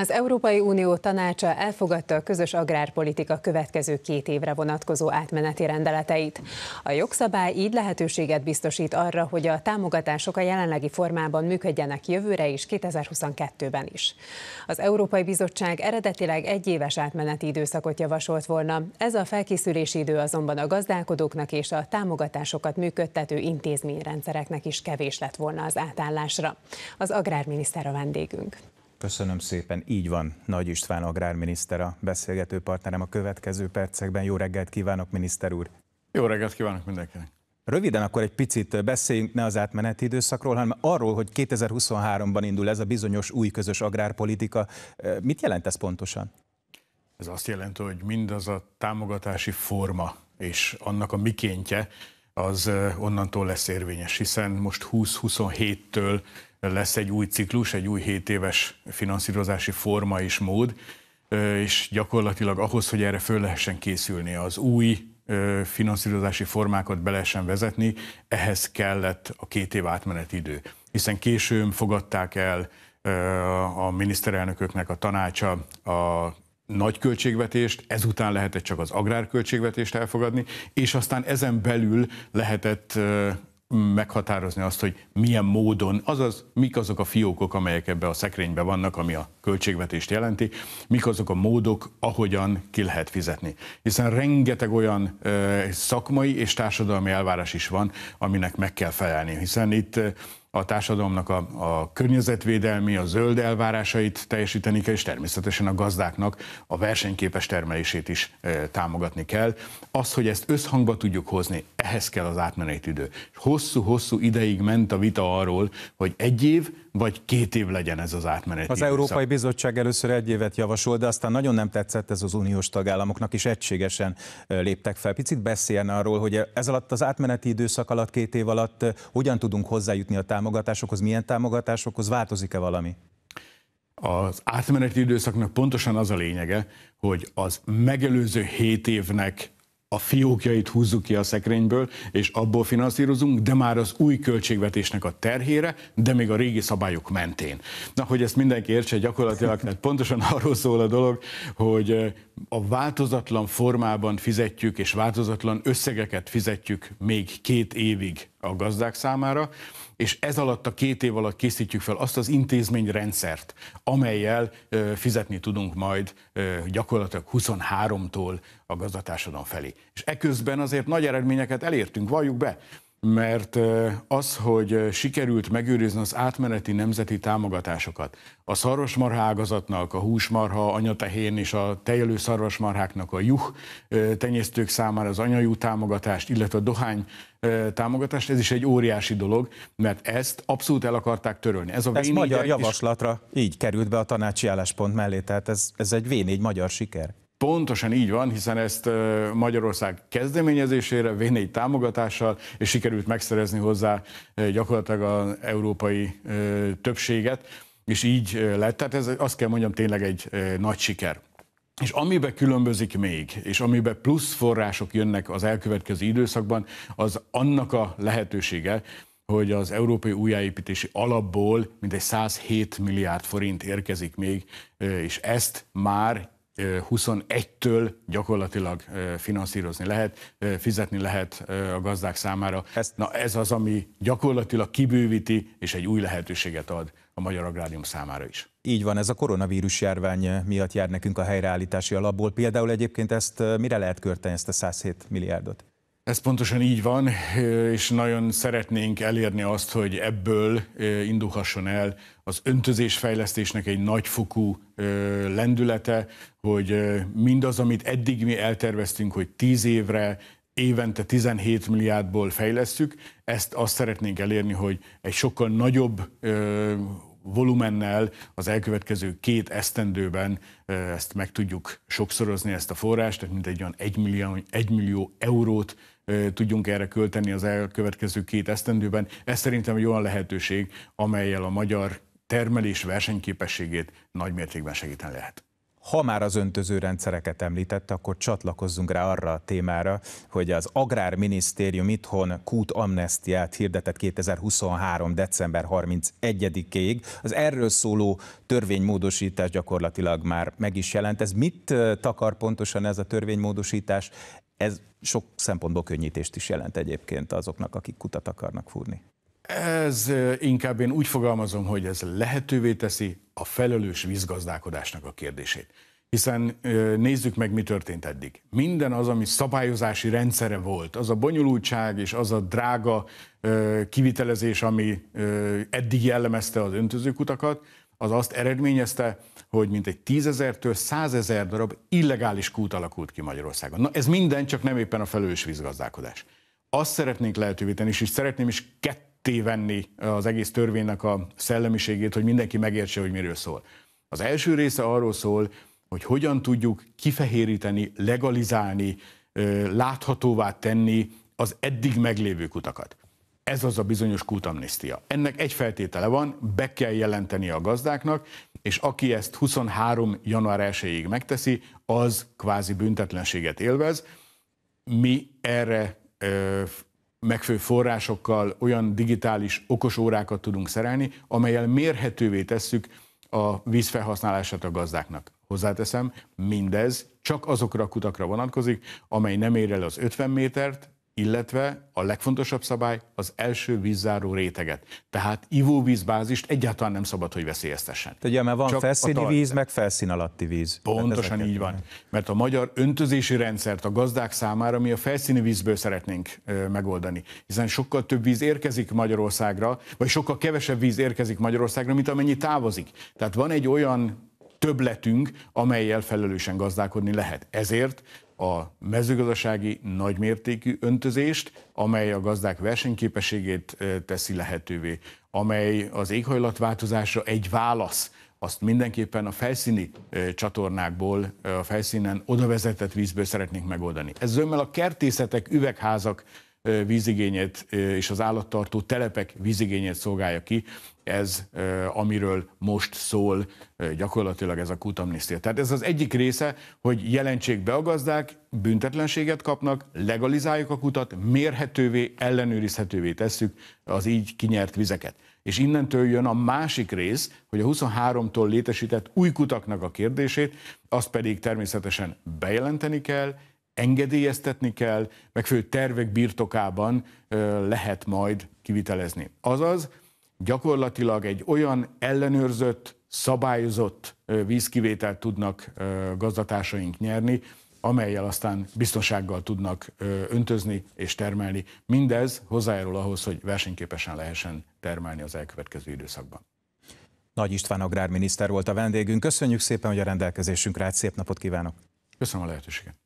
Az Európai Unió tanácsa elfogadta a közös agrárpolitika következő két évre vonatkozó átmeneti rendeleteit. A jogszabály így lehetőséget biztosít arra, hogy a támogatások a jelenlegi formában működjenek jövőre is 2022-ben is. Az Európai Bizottság eredetileg egy éves átmeneti időszakot javasolt volna, ez a felkészülési idő azonban a gazdálkodóknak és a támogatásokat működtető intézményrendszereknek is kevés lett volna az átállásra. Az agrárminiszter a vendégünk. Köszönöm szépen, így van. Nagy István agrárminiszter a beszélgető partnerem a következő percekben. Jó reggelt kívánok, miniszter úr! Jó reggelt kívánok mindenkinek! Röviden akkor egy picit beszéljünk ne az átmeneti időszakról, hanem arról, hogy 2023-ban indul ez a bizonyos új közös agrárpolitika. Mit jelent ez pontosan? Ez azt jelenti, hogy mindaz a támogatási forma és annak a mikéntje, az onnantól lesz érvényes, hiszen most 20-27-től lesz egy új ciklus, egy új 7 éves finanszírozási forma és mód, és gyakorlatilag ahhoz, hogy erre föl lehessen készülni, az új finanszírozási formákat be lehessen vezetni, ehhez kellett a két év átmeneti idő. Hiszen későn fogadták el a miniszterelnököknek a tanácsa a nagy költségvetést, ezután lehetett csak az agrárköltségvetést elfogadni, és aztán ezen belül lehetett meghatározni azt, hogy milyen módon, azaz mik azok a fiókok, amelyek ebbe a szekrénybe vannak, ami a költségvetést jelenti, mik azok a módok, ahogyan ki lehet fizetni. Hiszen rengeteg olyan ö, szakmai és társadalmi elvárás is van, aminek meg kell felelni. Hiszen itt a társadalomnak a, a környezetvédelmi, a zöld elvárásait teljesíteni kell, és természetesen a gazdáknak a versenyképes termelését is e, támogatni kell. Az, hogy ezt összhangba tudjuk hozni, ehhez kell az átmeneti idő. Hosszú-hosszú ideig ment a vita arról, hogy egy év vagy két év legyen ez az átmeneti Az Európai Bizottság először egy évet javasolt, de aztán nagyon nem tetszett ez az uniós tagállamoknak is egységesen e, léptek fel. Picit beszélne arról, hogy ez alatt az átmeneti időszak alatt, két év alatt e, hogyan tudunk hozzájutni a támogatásokat, támogatásokhoz, milyen támogatásokhoz, változik-e valami? Az átmeneti időszaknak pontosan az a lényege, hogy az megelőző 7 évnek a fiókjait húzzuk ki a szekrényből, és abból finanszírozunk, de már az új költségvetésnek a terhére, de még a régi szabályok mentén. Na, hogy ezt mindenki értse gyakorlatilag, tehát pontosan arról szól a dolog, hogy a változatlan formában fizetjük, és változatlan összegeket fizetjük még két évig a gazdák számára, és ez alatt a két év alatt készítjük fel azt az intézményrendszert, amelyel fizetni tudunk majd gyakorlatilag 23-tól a gazdatársadalom felé. És eközben azért nagy eredményeket elértünk, valljuk be mert az, hogy sikerült megőrizni az átmeneti nemzeti támogatásokat, a szarvasmarha ágazatnak, a húsmarha, anyatehén és a tejelő szarvasmarháknak, a juh tenyésztők számára az anyajú támogatást, illetve a dohány támogatást, ez is egy óriási dolog, mert ezt abszolút el akarták törölni. Ez, a ez magyar javaslatra is... így került be a tanácsi álláspont mellé, tehát ez, ez egy V4 magyar siker. Pontosan így van, hiszen ezt Magyarország kezdeményezésére, v támogatással, és sikerült megszerezni hozzá gyakorlatilag az európai többséget, és így lett. Tehát ez azt kell mondjam, tényleg egy nagy siker. És amiben különbözik még, és amiben plusz források jönnek az elkövetkező időszakban, az annak a lehetősége, hogy az európai újjáépítési alapból mintegy 107 milliárd forint érkezik még, és ezt már 21-től gyakorlatilag finanszírozni lehet, fizetni lehet a gazdák számára. Ezt... Na ez az, ami gyakorlatilag kibővíti és egy új lehetőséget ad a magyar agrárium számára is. Így van, ez a koronavírus járvány miatt jár nekünk a helyreállítási alapból. Például egyébként ezt mire lehet körteni ezt a 107 milliárdot? Ez pontosan így van, és nagyon szeretnénk elérni azt, hogy ebből indulhasson el az öntözésfejlesztésnek egy nagyfokú lendülete, hogy mindaz, amit eddig mi elterveztünk, hogy 10 évre, évente 17 milliárdból fejlesztjük, ezt azt szeretnénk elérni, hogy egy sokkal nagyobb volumennel az elkövetkező két esztendőben ezt meg tudjuk sokszorozni, ezt a forrást, tehát mint egy olyan 1 millió, 1 millió eurót tudjunk erre költeni az elkövetkező két esztendőben. Ez szerintem egy olyan lehetőség, amelyel a magyar termelés versenyképességét nagymértékben segíteni lehet. Ha már az öntöző rendszereket említette, akkor csatlakozzunk rá arra a témára, hogy az Agrárminisztérium itthon kút amnestiát hirdetett 2023. december 31-ig. Az erről szóló törvénymódosítás gyakorlatilag már meg is jelent. Ez mit takar pontosan ez a törvénymódosítás? Ez sok szempontból könnyítést is jelent egyébként azoknak, akik kutat akarnak fúrni. Ez inkább én úgy fogalmazom, hogy ez lehetővé teszi a felelős vízgazdálkodásnak a kérdését. Hiszen nézzük meg, mi történt eddig. Minden az, ami szabályozási rendszere volt, az a bonyolultság és az a drága kivitelezés, ami eddig jellemezte az öntözőkutakat, az azt eredményezte, hogy mintegy tízezertől százezer darab illegális kút alakult ki Magyarországon. Na ez minden, csak nem éppen a felelős vízgazdálkodás. Azt szeretnénk lehetővé tenni, és, és szeretném is kettő tévenni az egész törvénynek a szellemiségét, hogy mindenki megértse, hogy miről szól. Az első része arról szól, hogy hogyan tudjuk kifehéríteni, legalizálni, láthatóvá tenni az eddig meglévő kutakat. Ez az a bizonyos kútamnisztia. Ennek egy feltétele van, be kell jelenteni a gazdáknak, és aki ezt 23. január 1-ig megteszi, az kvázi büntetlenséget élvez. Mi erre Megfő forrásokkal olyan digitális okos órákat tudunk szerelni, amelyel mérhetővé tesszük a vízfelhasználását a gazdáknak. Hozzáteszem, mindez csak azokra a kutakra vonatkozik, amely nem ér el az 50 métert, illetve a legfontosabb szabály az első vízzáró réteget. Tehát ivóvízbázist egyáltalán nem szabad, hogy veszélyeztessen. Ugye, mert van Csak felszíni víz, meg felszín alatti víz. Hát Pontosan így van. Mert a magyar öntözési rendszert a gazdák számára mi a felszíni vízből szeretnénk ö, megoldani. Hiszen sokkal több víz érkezik Magyarországra, vagy sokkal kevesebb víz érkezik Magyarországra, mint amennyi távozik. Tehát van egy olyan többletünk, amelyel felelősen gazdálkodni lehet. Ezért a mezőgazdasági nagymértékű öntözést, amely a gazdák versenyképességét teszi lehetővé, amely az éghajlatváltozásra egy válasz, azt mindenképpen a felszíni csatornákból, a felszínen odavezetett vízből szeretnénk megoldani. Ez önmel a kertészetek, üvegházak vízigényét és az állattartó telepek vízigényét szolgálja ki, ez, amiről most szól gyakorlatilag ez a kutamnisztia. Tehát ez az egyik része, hogy jelentsék be a gazdák, büntetlenséget kapnak, legalizáljuk a kutat, mérhetővé, ellenőrizhetővé tesszük az így kinyert vizeket. És innentől jön a másik rész, hogy a 23-tól létesített új kutaknak a kérdését, azt pedig természetesen bejelenteni kell, engedélyeztetni kell, fő tervek birtokában lehet majd kivitelezni. Azaz, gyakorlatilag egy olyan ellenőrzött, szabályozott vízkivételt tudnak gazdatársaink nyerni, amelyel aztán biztonsággal tudnak öntözni és termelni. Mindez hozzájárul ahhoz, hogy versenyképesen lehessen termelni az elkövetkező időszakban. Nagy István agrárminiszter volt a vendégünk. Köszönjük szépen, hogy a rendelkezésünk rá. Szép napot kívánok! Köszönöm a lehetőséget!